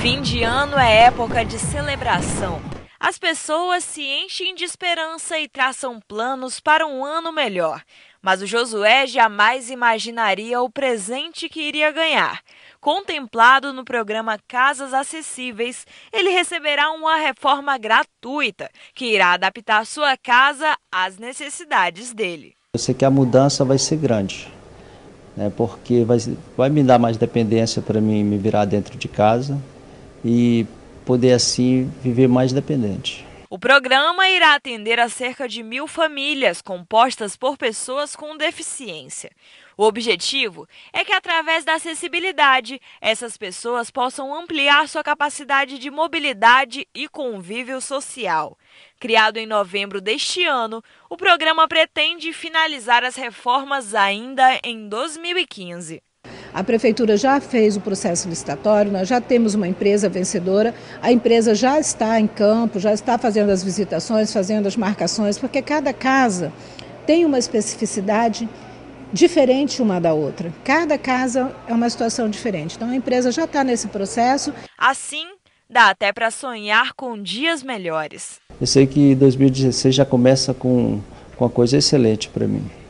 Fim de ano é época de celebração. As pessoas se enchem de esperança e traçam planos para um ano melhor. Mas o Josué jamais imaginaria o presente que iria ganhar. Contemplado no programa Casas Acessíveis, ele receberá uma reforma gratuita que irá adaptar sua casa às necessidades dele. Eu sei que a mudança vai ser grande, né, porque vai, vai me dar mais dependência para mim me virar dentro de casa, e poder assim viver mais dependente. O programa irá atender a cerca de mil famílias compostas por pessoas com deficiência. O objetivo é que, através da acessibilidade, essas pessoas possam ampliar sua capacidade de mobilidade e convívio social. Criado em novembro deste ano, o programa pretende finalizar as reformas ainda em 2015. A prefeitura já fez o processo licitatório, nós já temos uma empresa vencedora, a empresa já está em campo, já está fazendo as visitações, fazendo as marcações, porque cada casa tem uma especificidade diferente uma da outra. Cada casa é uma situação diferente. Então a empresa já está nesse processo. Assim, dá até para sonhar com dias melhores. Eu sei que 2016 já começa com, com uma coisa excelente para mim.